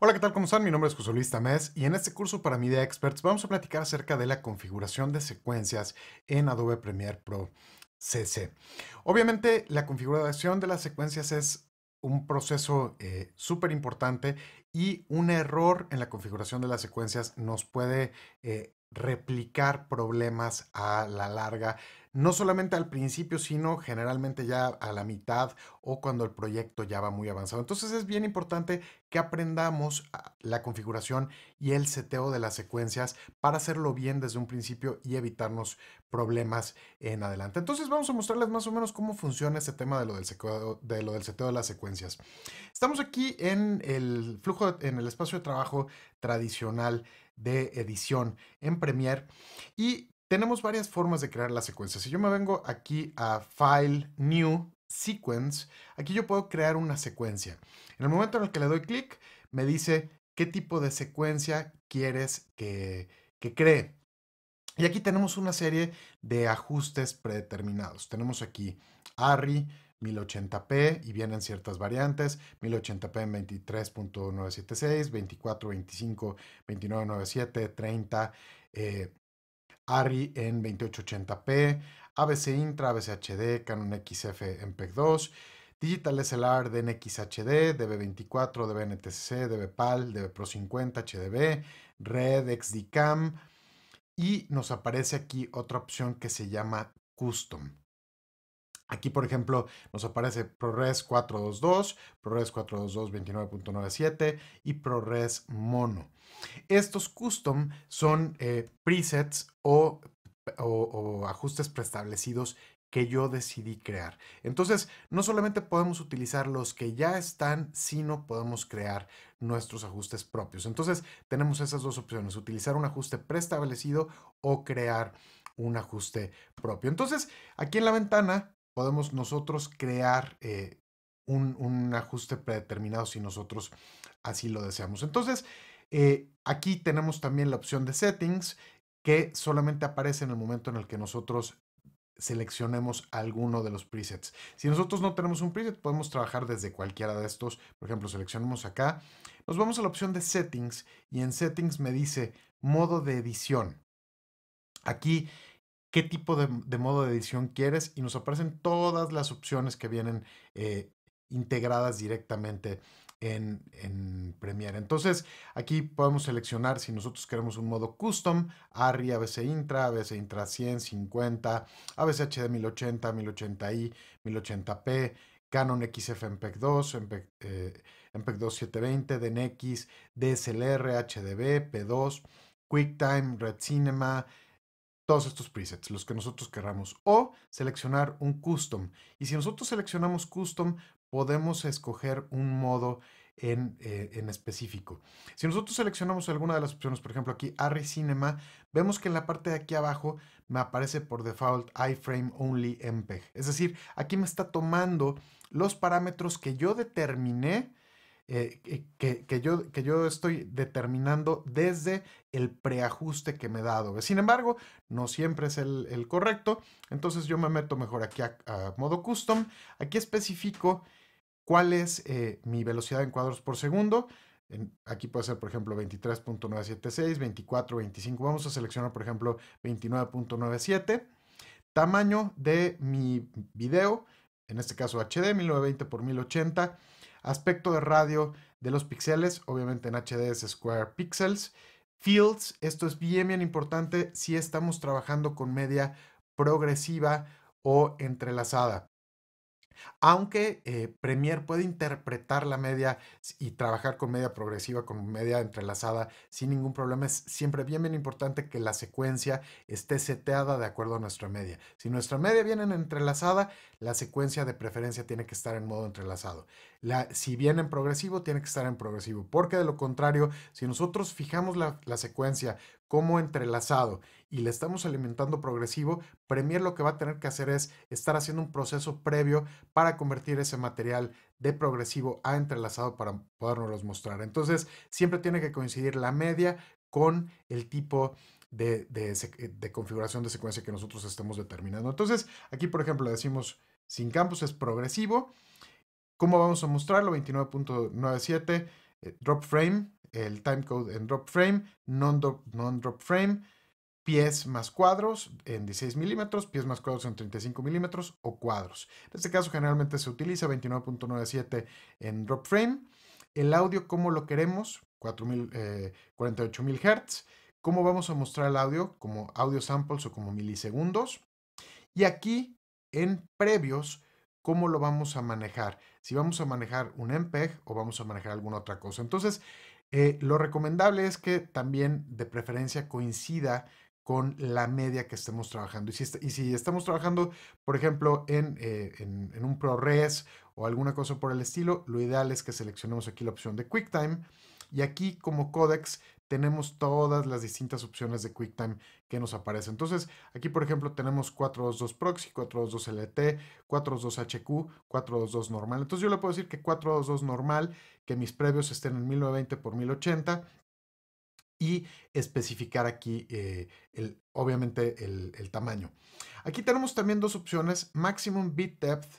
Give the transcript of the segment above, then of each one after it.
Hola, ¿qué tal? ¿Cómo están? Mi nombre es José Luis Tamés y en este curso para Media Experts vamos a platicar acerca de la configuración de secuencias en Adobe Premiere Pro CC. Obviamente, la configuración de las secuencias es un proceso eh, súper importante y un error en la configuración de las secuencias nos puede eh, replicar problemas a la larga, no solamente al principio, sino generalmente ya a la mitad o cuando el proyecto ya va muy avanzado. Entonces es bien importante que aprendamos la configuración y el seteo de las secuencias para hacerlo bien desde un principio y evitarnos problemas en adelante. Entonces vamos a mostrarles más o menos cómo funciona este tema de lo del, seteo de, lo del de las secuencias. Estamos aquí en el flujo, en el espacio de trabajo tradicional de edición en Premiere. Y tenemos varias formas de crear la secuencia. Si yo me vengo aquí a File, New, Sequence, aquí yo puedo crear una secuencia. En el momento en el que le doy clic, me dice qué tipo de secuencia quieres que, que cree. Y aquí tenemos una serie de ajustes predeterminados. Tenemos aquí ARRI, 1080p y vienen ciertas variantes, 1080p en 23.976, 24, 25, 2997, 30, eh, ARRI en 2880p, ABC Intra, ABC HD, Canon XF en PEG 2, Digital SLR de NXHD, DB24, DBNTC, DBPAL, DBPro50, HDB, Red, XDCAM. Y nos aparece aquí otra opción que se llama Custom. Aquí, por ejemplo, nos aparece ProRes 422, ProRes 422 29.97 y ProRes Mono. Estos custom son eh, presets o, o ajustes preestablecidos que yo decidí crear. Entonces, no solamente podemos utilizar los que ya están, sino podemos crear nuestros ajustes propios. Entonces, tenemos esas dos opciones, utilizar un ajuste preestablecido o crear un ajuste propio. Entonces, aquí en la ventana podemos nosotros crear eh, un, ajuste predeterminado si nosotros así lo deseamos. Entonces, eh, aquí tenemos también la opción de settings que solamente aparece en el momento en el que nosotros seleccionemos alguno de los presets. Si nosotros no tenemos un preset, podemos trabajar desde cualquiera de estos. Por ejemplo, seleccionamos acá. Nos vamos a la opción de settings y en settings me dice modo de edición. Aquí qué tipo de, modo de edición quieres y nos aparecen todas las opciones que vienen eh, integradas directamente en, Premiere. Entonces, aquí podemos seleccionar si nosotros queremos un modo custom, ARRI, ABC Intra, ABC Intra 100, 50, ABC HD 1080, 1080i, 1080p, Canon XF MPEG 2, MPEG, eh, MPEG 2 720, DNX, DSLR, HDB, P2, QuickTime, Red Cinema, todos estos presets, los que nosotros querramos, o seleccionar un custom. Y si nosotros seleccionamos custom, podemos escoger un modo en, eh, en, específico. Si nosotros seleccionamos alguna de las opciones, por ejemplo aquí Arri Cinema, vemos que en la parte de aquí abajo me aparece por default iframe only MPEG. Es decir, aquí me está tomando los parámetros que yo determiné eh, eh, que, yo, que yo estoy determinando desde el preajuste que me he dado. Sin embargo, no siempre es el, correcto, entonces yo me meto mejor aquí a, modo custom. Aquí especifico cuál es eh, mi velocidad en cuadros por segundo. aquí puede ser, por ejemplo, 23.976, 24, 25. Vamos a seleccionar, por ejemplo, 29.97. Tamaño de mi video, en este caso HD, 1920 x 1080 aspecto de radio de los píxeles, obviamente en HDS Square Pixels. Fields, esto es bien, bien importante si estamos trabajando con media progresiva o entrelazada. Aunque premier eh, Premiere puede interpretar la media y trabajar con media progresiva, con media entrelazada sin ningún problema, es siempre bien, bien importante que la secuencia esté seteada de acuerdo a nuestra media. Si nuestra media viene entrelazada, la secuencia de preferencia tiene que estar en modo entrelazado. si viene en progresivo, tiene que estar en progresivo, porque de lo contrario, si nosotros fijamos la, la secuencia como entrelazado y le estamos alimentando progresivo, Premiere lo que va a tener que hacer es estar haciendo un proceso previo para convertir ese material de progresivo a entrelazado para podernos mostrar. Entonces, siempre tiene que coincidir la media con el tipo de, eh, configuración de secuencia que nosotros estemos determinando. Entonces, aquí, por ejemplo, decimos sin campos es progresivo. ¿Cómo vamos a mostrarlo? 29.97, eh, drop frame, el timecode en drop frame, non-drop non frame, pies más cuadros en 16 milímetros, pies más cuadros en 35 milímetros o cuadros. En este caso generalmente se utiliza 29.97 en drop frame. El audio, ¿cómo lo queremos? 4000, eh, 48.000 Hz. ¿Cómo vamos a mostrar el audio? Como audio samples o como milisegundos. Y aquí, en previos, ¿cómo lo vamos a manejar? Si vamos a manejar un MPEG o vamos a manejar alguna otra cosa. Entonces, eh, lo recomendable es que también de preferencia coincida con la media que estemos trabajando. Y si, estamos trabajando, por ejemplo, eh, en, en un ProRes o alguna cosa por el estilo, lo ideal es que seleccionemos aquí la opción de QuickTime. Y aquí como códex tenemos todas las distintas opciones de QuickTime que nos aparecen. Entonces, aquí por ejemplo tenemos 422 proxy, 422 LT, 422 HQ, 422 normal. Entonces yo le puedo decir que 422 normal, que mis previos estén en 1920 x 1080 y especificar aquí eh, el, obviamente el, el tamaño. Aquí tenemos también dos opciones, Maximum Bit Depth,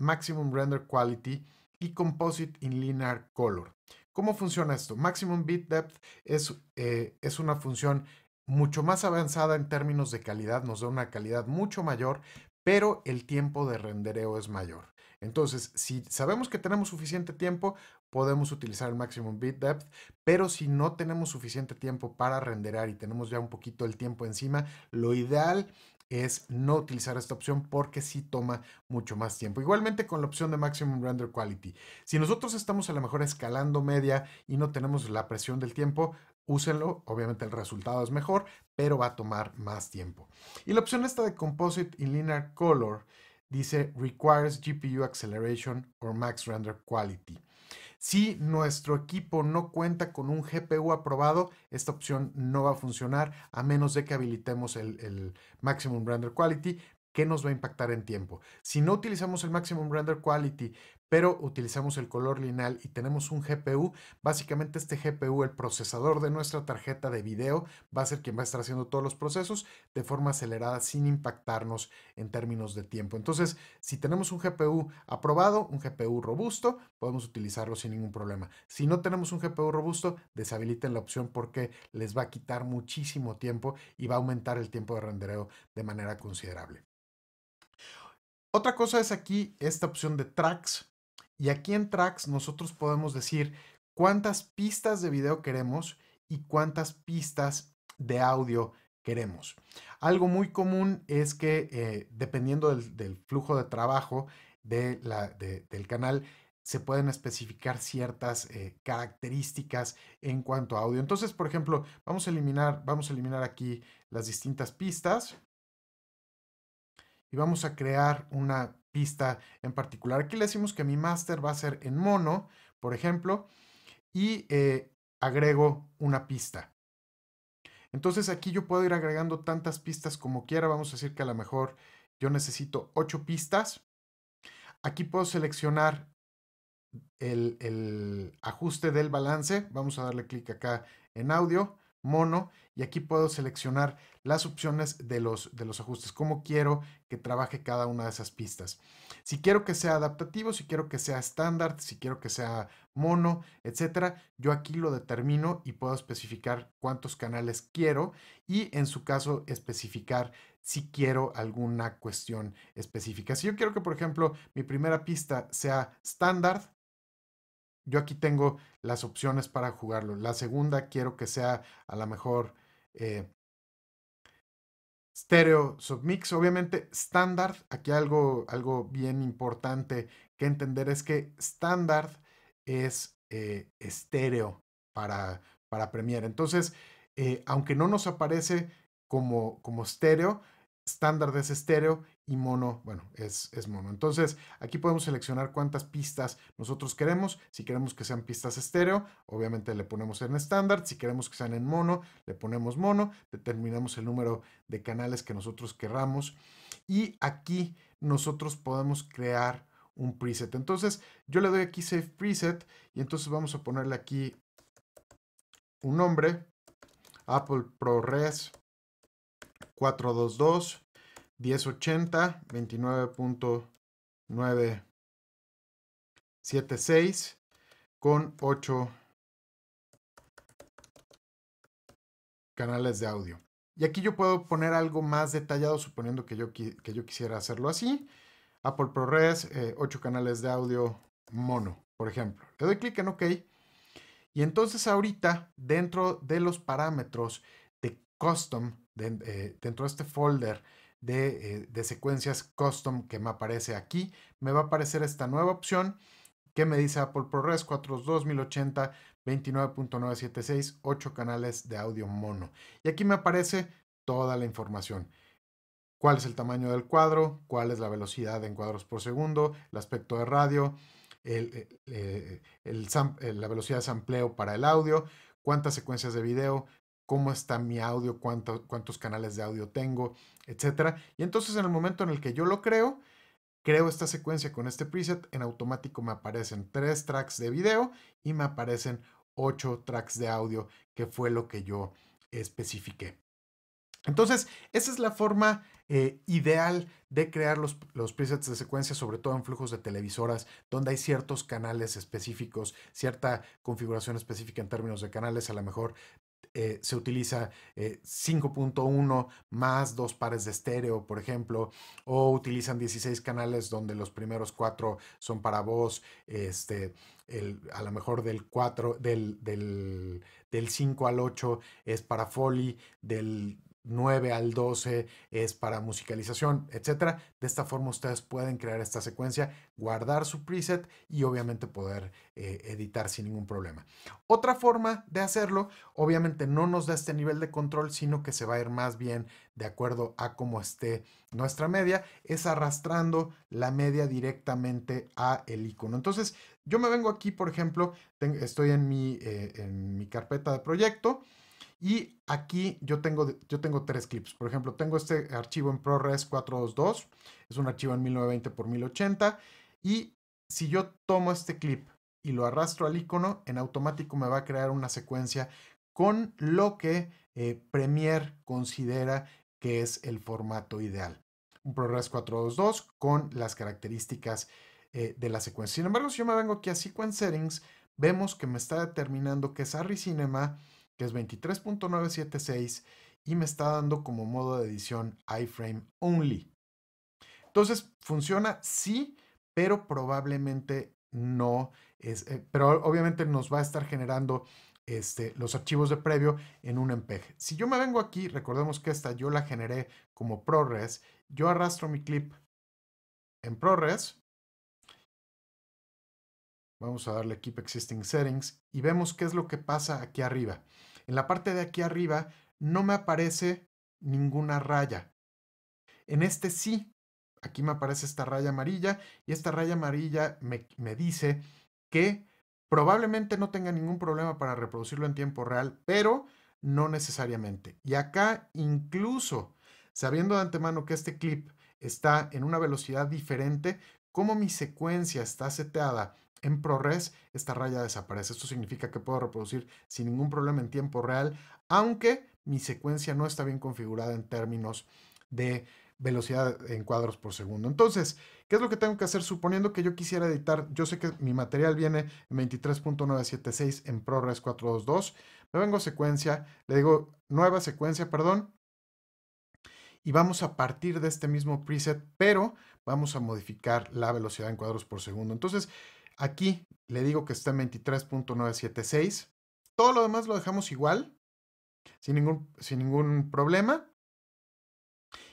Maximum Render Quality y Composite in Linear Color. ¿Cómo funciona esto? Maximum Bit Depth es, eh, es una función mucho más avanzada en términos de calidad, nos da una calidad mucho mayor, pero el tiempo de rendereo es mayor. Entonces, si sabemos que tenemos suficiente tiempo, podemos utilizar el Maximum Bit Depth, pero si no tenemos suficiente tiempo para renderar y tenemos ya un poquito el tiempo encima, lo ideal es no utilizar esta opción porque sí toma mucho más tiempo. Igualmente con la opción de Maximum Render Quality. Si nosotros estamos a lo mejor escalando media y no tenemos la presión del tiempo, úsenlo. Obviamente el resultado es mejor, pero va a tomar más tiempo. Y la opción esta de Composite in Linear Color dice Requires GPU Acceleration or Max Render Quality. Si nuestro equipo no cuenta con un GPU aprobado, esta opción no va a funcionar a menos de que habilitemos el, Maximum Render Quality, que nos va a impactar en tiempo. Si no utilizamos el Maximum Render Quality pero utilizamos el color lineal y tenemos un GPU, básicamente este GPU, el procesador de nuestra tarjeta de video, va a ser quien va a estar haciendo todos los procesos de forma acelerada sin impactarnos en términos de tiempo. Entonces, si tenemos un GPU aprobado, un GPU robusto, podemos utilizarlo sin ningún problema. Si no tenemos un GPU robusto, deshabiliten la opción porque les va a quitar muchísimo tiempo y va a aumentar el tiempo de rendereo de manera considerable. Otra cosa es aquí esta opción de tracks y aquí en Tracks nosotros podemos decir cuántas pistas de video queremos y cuántas pistas de audio queremos. Algo muy común es que eh, dependiendo del, flujo de trabajo del canal, se pueden especificar ciertas eh, características en cuanto a audio. Entonces, por ejemplo, vamos a eliminar, vamos a eliminar aquí las distintas pistas y vamos a crear una pista en particular. Aquí le decimos que mi master va a ser en mono, por ejemplo, y eh, agrego una pista. Entonces aquí yo puedo ir agregando tantas pistas como quiera. Vamos a decir que a lo mejor yo necesito ocho pistas. Aquí puedo seleccionar el, el ajuste del balance. Vamos a darle clic acá en audio mono y aquí puedo seleccionar las opciones de los, de los ajustes, cómo quiero que trabaje cada una de esas pistas. Si quiero que sea adaptativo, si quiero que sea estándar, si quiero que sea mono, etcétera, yo aquí lo determino y puedo especificar cuántos canales quiero y en su caso especificar si quiero alguna cuestión específica. Si yo quiero que, por ejemplo, mi primera pista sea estándar, yo aquí tengo las opciones para jugarlo. La segunda quiero que sea a lo mejor eh, stereo submix. Obviamente, estándar. aquí algo, algo bien importante que entender es que estándar es eh, estéreo para, para Premiere. Entonces, eh, aunque no nos aparece como, como estéreo, estándar es estéreo y mono, bueno, es, mono. Entonces, aquí podemos seleccionar cuántas pistas nosotros queremos. Si queremos que sean pistas estéreo, obviamente le ponemos en estándar. Si queremos que sean en mono, le ponemos mono. Determinamos el número de canales que nosotros querramos. Y aquí nosotros podemos crear un preset. Entonces, yo le doy aquí Save Preset y entonces vamos a ponerle aquí un nombre. Apple ProRes 422 1080, 29.976 con 8 canales de audio. Y aquí yo puedo poner algo más detallado, suponiendo que yo, que yo quisiera hacerlo así. Apple ProRes, eh, 8 canales de audio mono, por ejemplo. Le doy clic en OK. Y entonces ahorita, dentro de los parámetros de custom, de, eh, dentro de este folder, eh, de, secuencias custom que me aparece aquí, me va a aparecer esta nueva opción que me dice Apple ProRes 42080 1080 29.976, 8 canales de audio mono. Y aquí me aparece toda la información. Cuál es el tamaño del cuadro, cuál es la velocidad en cuadros por segundo, el aspecto de radio, eh, eh, la velocidad de sampleo para el audio, cuántas secuencias de video, cómo está mi audio, cuántos canales de audio tengo, etc. Y entonces en el momento en el que yo lo creo, creo esta secuencia con este preset, en automático me aparecen tres tracks de video y me aparecen ocho tracks de audio, que fue lo que yo especifiqué. Entonces, esa es la forma eh, ideal de crear los, los, presets de secuencia, sobre todo en flujos de televisoras, donde hay ciertos canales específicos, cierta configuración específica en términos de canales, a lo mejor eh, se utiliza 5.1 eh, más dos pares de estéreo, por ejemplo, o utilizan 16 canales donde los primeros cuatro son para voz, este, a lo mejor del 4, del, del 5 al 8 es para Foley, del 9 al 12 es para musicalización, etc. De esta forma ustedes pueden crear esta secuencia, guardar su preset y obviamente poder eh, editar sin ningún problema. Otra forma de hacerlo, obviamente no nos da este nivel de control, sino que se va a ir más bien de acuerdo a cómo esté nuestra media, es arrastrando la media directamente a el icono. Entonces yo me vengo aquí, por ejemplo, estoy eh, en mi carpeta de proyecto, y aquí yo tengo, yo tengo tres clips. Por ejemplo, tengo este archivo en ProRes 422. Es un archivo en 1920 x 1080. Y si yo tomo este clip y lo arrastro al icono, en automático me va a crear una secuencia con lo que eh, Premiere considera que es el formato ideal. Un ProRes 422 con las características eh, de la secuencia. Sin embargo, si yo me vengo aquí a Sequence Settings, vemos que me está determinando que es Arri Cinema que es 23.976 y me está dando como modo de edición iframe only. Entonces, funciona sí, pero probablemente no es, eh, pero obviamente nos va a estar generando este, los archivos de previo en un MPEG. Si yo me vengo aquí, recordemos que esta yo la generé como ProRes, yo arrastro mi clip en ProRes Vamos a darle Keep Existing Settings y vemos qué es lo que pasa aquí arriba. En la parte de aquí arriba no me aparece ninguna raya. En este sí. Aquí me aparece esta raya amarilla y esta raya amarilla me, dice que probablemente no tenga ningún problema para reproducirlo en tiempo real, pero no necesariamente. Y acá incluso, sabiendo de antemano que este clip está en una velocidad diferente, como mi secuencia está seteada en ProRes, esta raya desaparece. Esto significa que puedo reproducir sin ningún problema en tiempo real, aunque mi secuencia no está bien configurada en términos de velocidad en cuadros por segundo. Entonces, ¿qué es lo que tengo que hacer? Suponiendo que yo quisiera editar, yo sé que mi material viene en 23.976 en ProRes 422, me vengo a secuencia, le digo nueva secuencia, perdón, y vamos a partir de este mismo preset, pero vamos a modificar la velocidad en cuadros por segundo. Entonces, Aquí le digo que está en 23.976. Todo lo demás lo dejamos igual, sin ningún, problema.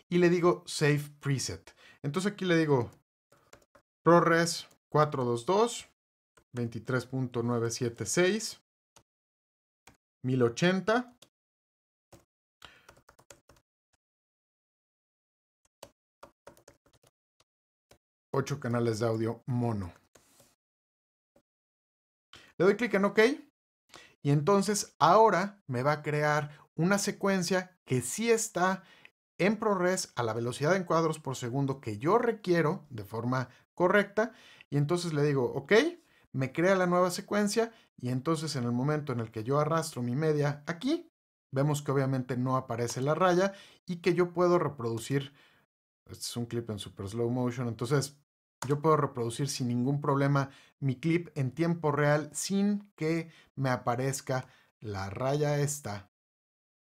Y le digo Save Preset. Entonces aquí le digo ProRes 422, 23.976, 1080. Ocho canales de audio mono. Le doy clic en OK y entonces ahora me va a crear una secuencia que sí está en ProRes a la velocidad en cuadros por segundo que yo requiero de forma correcta y entonces le digo OK, me crea la nueva secuencia y entonces en el momento en el que yo arrastro mi media aquí, vemos que obviamente no aparece la raya y que yo puedo reproducir, este es un clip en super slow motion, entonces yo puedo reproducir sin ningún problema mi clip en tiempo real sin que me aparezca la raya esta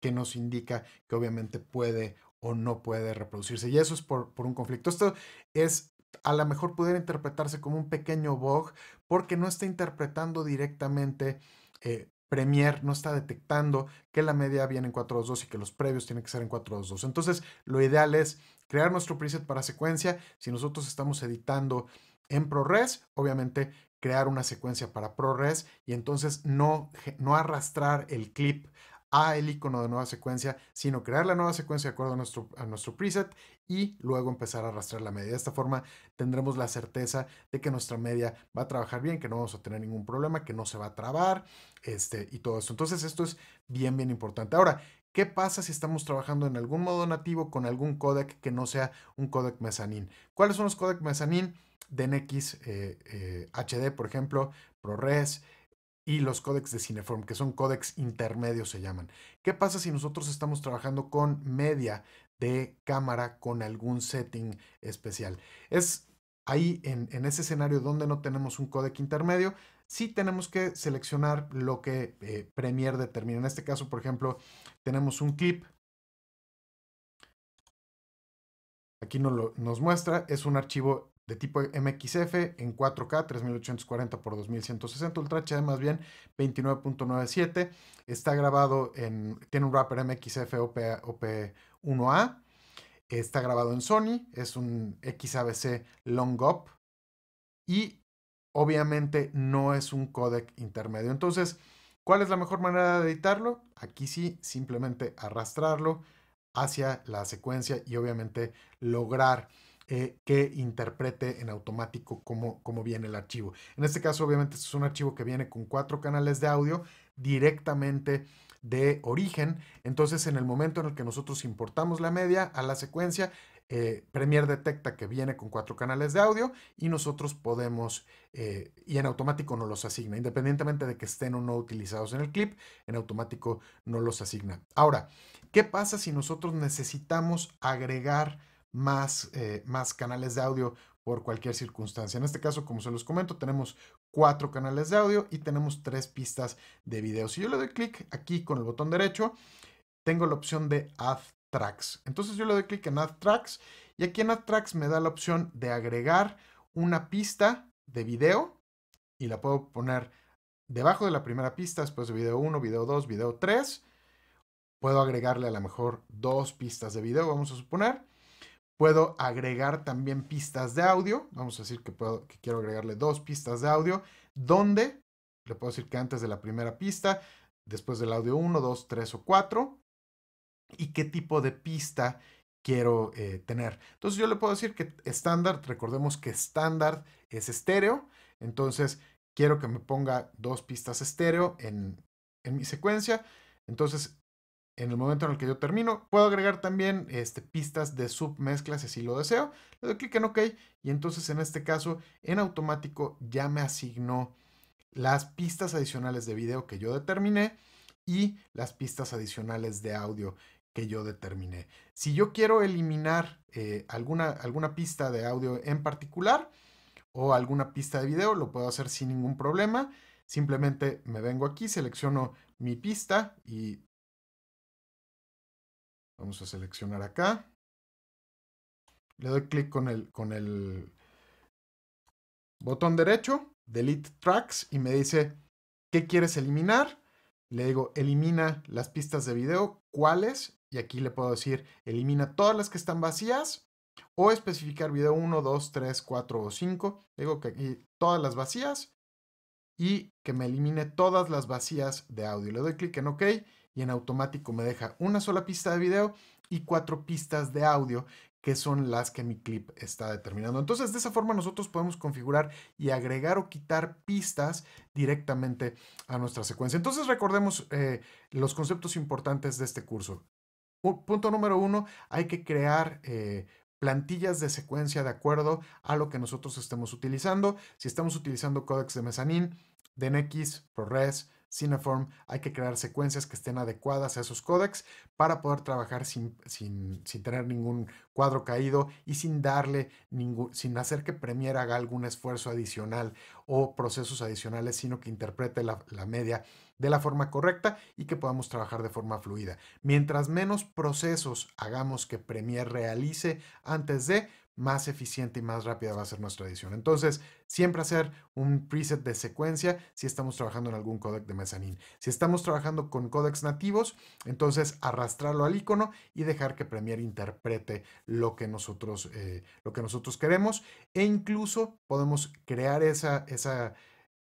que nos indica que obviamente puede o no puede reproducirse. Y eso es por, por un conflicto. Esto es a lo mejor poder interpretarse como un pequeño bug porque no está interpretando directamente eh, Premiere no está detectando que la media viene en 4.2.2 y que los previos tienen que ser en 4.2.2. Entonces, lo ideal es crear nuestro preset para secuencia. Si nosotros estamos editando en ProRes, obviamente crear una secuencia para ProRes y entonces no, no arrastrar el clip a el icono de nueva secuencia, sino crear la nueva secuencia de acuerdo a nuestro, a nuestro preset y luego empezar a arrastrar la media. De esta forma tendremos la certeza de que nuestra media va a trabajar bien, que no vamos a tener ningún problema, que no se va a trabar este, y todo esto. Entonces esto es bien, bien importante. Ahora, ¿Qué pasa si estamos trabajando en algún modo nativo con algún codec que no sea un codec mezzanine? ¿Cuáles son los codec mezzanine? DNX HD, eh, eh, por ejemplo, ProRes, y los códex de Cineform, que son códex intermedios se llaman. ¿Qué pasa si nosotros estamos trabajando con media de cámara con algún setting especial? Es ahí en, ese escenario donde no tenemos un códec intermedio, sí tenemos que seleccionar lo que eh, Premiere determina. En este caso, por ejemplo, tenemos un clip. Aquí nos, lo, nos muestra, es un archivo de tipo MXF en 4K 3840 x 2160 Ultra HD más bien 29.97 está grabado en tiene un wrapper MXF OP, OP1A está grabado en Sony es un XABC long up y obviamente no es un codec intermedio entonces ¿cuál es la mejor manera de editarlo? aquí sí simplemente arrastrarlo hacia la secuencia y obviamente lograr eh, que interprete en automático cómo, viene el archivo. En este caso, obviamente, este es un archivo que viene con cuatro canales de audio directamente de origen. Entonces, en el momento en el que nosotros importamos la media a la secuencia, eh, Premiere detecta que viene con cuatro canales de audio y nosotros podemos, eh, y en automático nos los asigna, independientemente de que estén o no utilizados en el clip, en automático no los asigna. Ahora, ¿qué pasa si nosotros necesitamos agregar más, eh, más canales de audio por cualquier circunstancia. En este caso, como se los comento, tenemos cuatro canales de audio y tenemos tres pistas de video. Si yo le doy clic aquí con el botón derecho, tengo la opción de Add Tracks. Entonces yo le doy clic en Add Tracks y aquí en Add Tracks me da la opción de agregar una pista de video y la puedo poner debajo de la primera pista, después de video 1, video 2, video 3. Puedo agregarle a lo mejor dos pistas de video, vamos a suponer. Puedo agregar también pistas de audio. Vamos a decir que, quiero agregarle dos pistas de audio, donde le puedo decir que antes de la primera pista, después del audio 1, 2, 3 o 4, y qué tipo de pista quiero eh, tener. Entonces yo le puedo decir que estándar, recordemos que estándar es estéreo, entonces quiero que me ponga dos pistas estéreo en mi secuencia, entonces en el momento en el que yo termino. Puedo agregar también este, pistas de submezclas si lo deseo. Le doy clic en OK y entonces en este caso en automático ya me asignó las pistas adicionales de video que yo determiné y las pistas adicionales de audio que yo determiné. Si yo quiero eliminar eh, alguna, alguna pista de audio en particular o alguna pista de video, lo puedo hacer sin ningún problema. Simplemente me vengo aquí, selecciono mi pista y Vamos a seleccionar acá. Le doy clic con el, con el botón derecho, Delete Tracks, y me dice, ¿qué quieres eliminar? Le digo, elimina las pistas de video, ¿cuáles? Y aquí le puedo decir, elimina todas las que están vacías o especificar video 1, 2, 3, 4 o 5. Le digo que aquí todas las vacías y que me elimine todas las vacías de audio. Le doy clic en OK y en automático me deja una sola pista de video y cuatro pistas de audio que son las que mi clip está determinando. Entonces de esa forma nosotros podemos configurar y agregar o quitar pistas directamente a nuestra secuencia. Entonces recordemos eh, los conceptos importantes de este curso. Punto número uno, hay que crear eh, plantillas de secuencia de acuerdo a lo que nosotros estemos utilizando. Si estamos utilizando códex de mezzanine DNX, ProRes, Cineform, hay que crear secuencias que estén adecuadas a esos códecs para poder trabajar sin, tener ningún cuadro caído y sin darle ningún, sin hacer que Premiere haga algún esfuerzo adicional o procesos adicionales, sino que interprete la, la media de la forma correcta y que podamos trabajar de forma fluida. Mientras menos procesos hagamos que Premiere realice antes de, más eficiente y más rápida va a ser nuestra edición. Entonces, siempre hacer un preset de secuencia si estamos trabajando en algún codec de mezzanine. Si estamos trabajando con codecs nativos, entonces arrastrarlo al icono y dejar que Premiere interprete lo que nosotros, eh, lo que nosotros queremos. E incluso podemos crear esa, esa,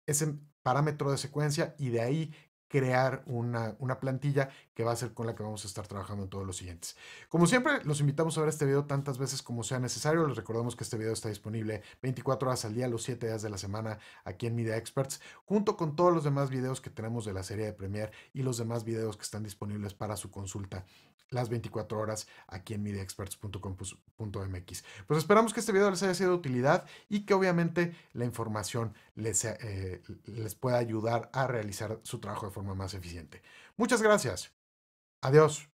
ese parámetro de secuencia y de ahí crear una, plantilla que va a ser con la que vamos a estar trabajando en todos los siguientes. Como siempre, los invitamos a ver este video tantas veces como sea necesario. Les recordamos que este video está disponible 24 horas al día, los 7 días de la semana aquí en Media Experts, junto con todos los demás videos que tenemos de la serie de Premiere y los demás videos que están disponibles para su consulta las 24 horas aquí en mediaexperts.com.mx. Pues esperamos que este video les haya sido de utilidad y que obviamente la información les, eh, les pueda ayudar a realizar su trabajo de forma más eficiente. Muchas gracias. Adiós.